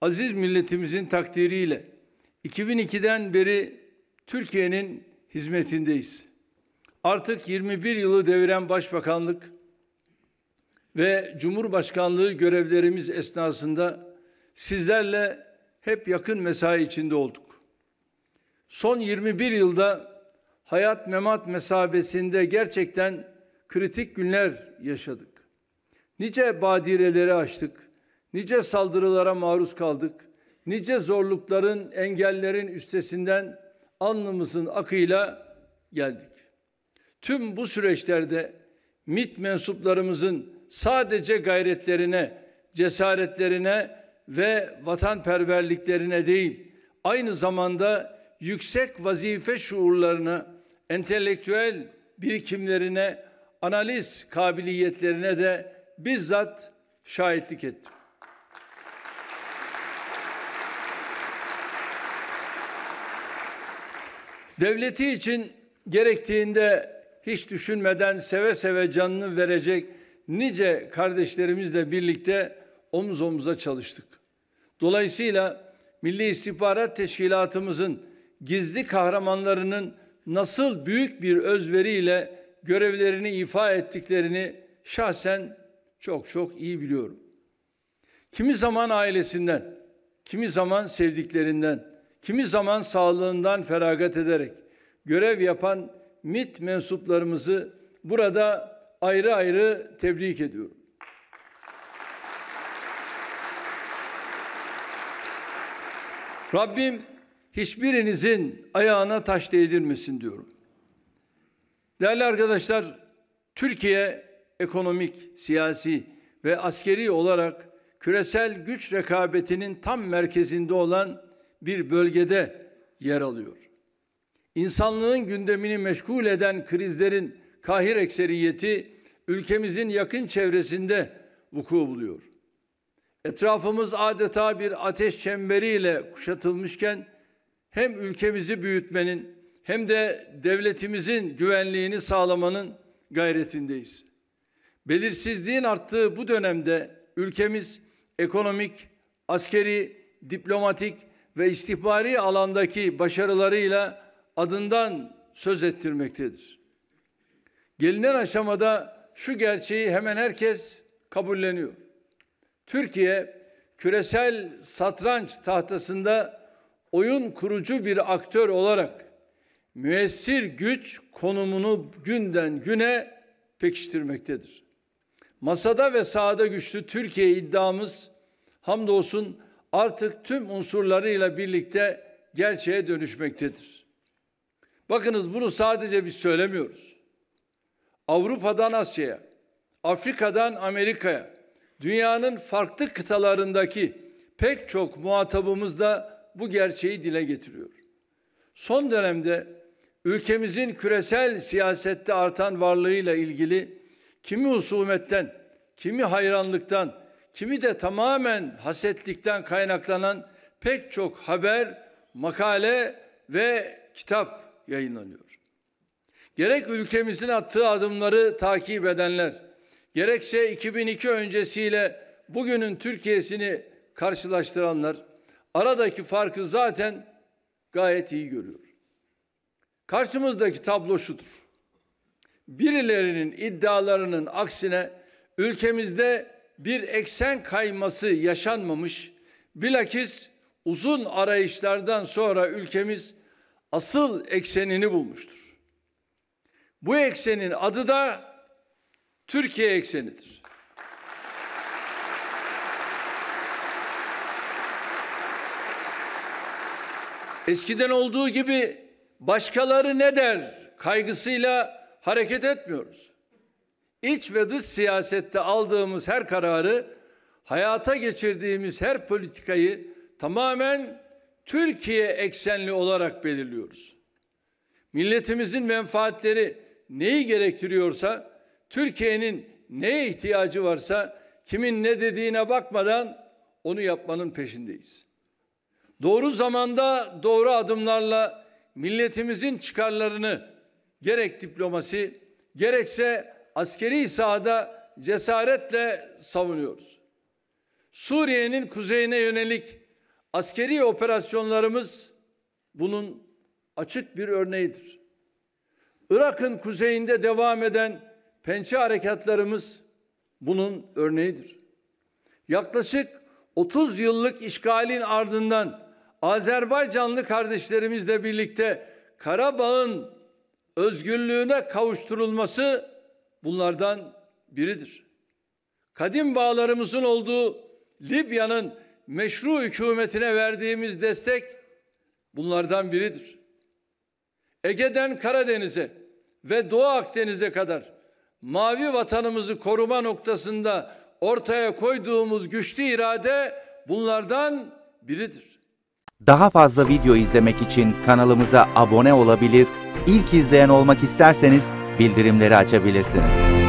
aziz milletimizin takdiriyle 2002'den beri Türkiye'nin hizmetindeyiz. Artık 21 yılı deviren başbakanlık ve Cumhurbaşkanlığı görevlerimiz esnasında sizlerle hep yakın mesai içinde olduk. Son 21 yılda hayat memat mesabesinde gerçekten kritik günler yaşadık. Nice badireleri açtık Nice saldırılara maruz kaldık. Nice zorlukların, engellerin üstesinden alnımızın akıyla geldik. Tüm bu süreçlerde MIT mensuplarımızın sadece gayretlerine, cesaretlerine ve vatanperverliklerine değil, aynı zamanda yüksek vazife şuurlarına, entelektüel birikimlerine, analiz kabiliyetlerine de bizzat şahitlik ettim. Devleti için gerektiğinde hiç düşünmeden seve seve canını verecek nice kardeşlerimizle birlikte omuz omuza çalıştık. Dolayısıyla Milli İstihbarat Teşkilatımızın gizli kahramanlarının nasıl büyük bir özveriyle görevlerini ifa ettiklerini şahsen çok çok iyi biliyorum. Kimi zaman ailesinden, kimi zaman sevdiklerinden, kimi zaman sağlığından feragat ederek görev yapan MIT mensuplarımızı burada ayrı ayrı tebrik ediyorum. Rabbim hiçbirinizin ayağına taş değdirmesin diyorum. Değerli arkadaşlar, Türkiye ekonomik, siyasi ve askeri olarak küresel güç rekabetinin tam merkezinde olan bir bölgede yer alıyor. İnsanlığın gündemini meşgul eden krizlerin kahir ekseriyeti ülkemizin yakın çevresinde vuku buluyor. Etrafımız adeta bir ateş çemberiyle kuşatılmışken hem ülkemizi büyütmenin hem de devletimizin güvenliğini sağlamanın gayretindeyiz. Belirsizliğin arttığı bu dönemde ülkemiz ekonomik, askeri, diplomatik ve istihbari alandaki başarılarıyla adından söz ettirmektedir. Gelinen aşamada şu gerçeği hemen herkes kabulleniyor. Türkiye küresel satranç tahtasında oyun kurucu bir aktör olarak müessir güç konumunu günden güne pekiştirmektedir. Masada ve sahada güçlü Türkiye iddiamız hamdolsun artık tüm unsurlarıyla birlikte gerçeğe dönüşmektedir. Bakınız bunu sadece biz söylemiyoruz. Avrupa'dan Asya'ya, Afrika'dan Amerika'ya, dünyanın farklı kıtalarındaki pek çok muhatabımız da bu gerçeği dile getiriyor. Son dönemde ülkemizin küresel siyasette artan varlığıyla ilgili kimi husumetten, kimi hayranlıktan, kimi de tamamen hasetlikten kaynaklanan pek çok haber, makale ve kitap yayınlanıyor. Gerek ülkemizin attığı adımları takip edenler, gerekse 2002 öncesiyle bugünün Türkiye'sini karşılaştıranlar aradaki farkı zaten gayet iyi görüyor. Karşımızdaki tablo şudur. Birilerinin iddialarının aksine ülkemizde bir eksen kayması yaşanmamış. Bilakis uzun arayışlardan sonra ülkemiz asıl eksenini bulmuştur. Bu eksenin adı da Türkiye eksenidir. Eskiden olduğu gibi başkaları ne der kaygısıyla hareket etmiyoruz. İç ve dış siyasette aldığımız her kararı, hayata geçirdiğimiz her politikayı tamamen Türkiye eksenli olarak belirliyoruz. Milletimizin menfaatleri neyi gerektiriyorsa, Türkiye'nin neye ihtiyacı varsa kimin ne dediğine bakmadan onu yapmanın peşindeyiz. Doğru zamanda doğru adımlarla milletimizin çıkarlarını gerek diplomasi gerekse askeri sahada cesaretle savunuyoruz. Suriye'nin kuzeyine yönelik askeri operasyonlarımız bunun açık bir örneğidir. Irak'ın kuzeyinde devam eden pençe harekatlarımız bunun örneğidir. Yaklaşık 30 yıllık işgalin ardından Azerbaycanlı kardeşlerimizle birlikte Karabağ'ın özgürlüğüne kavuşturulması bunlardan biridir. Kadim bağlarımızın olduğu Libya'nın meşru hükümetine verdiğimiz destek bunlardan biridir. Ege'den Karadeniz'e ve Doğu Akdeniz'e kadar mavi vatanımızı koruma noktasında ortaya koyduğumuz güçlü irade bunlardan biridir. Daha fazla video izlemek için kanalımıza abone olabilir, ilk izleyen olmak isterseniz bildirimleri açabilirsiniz.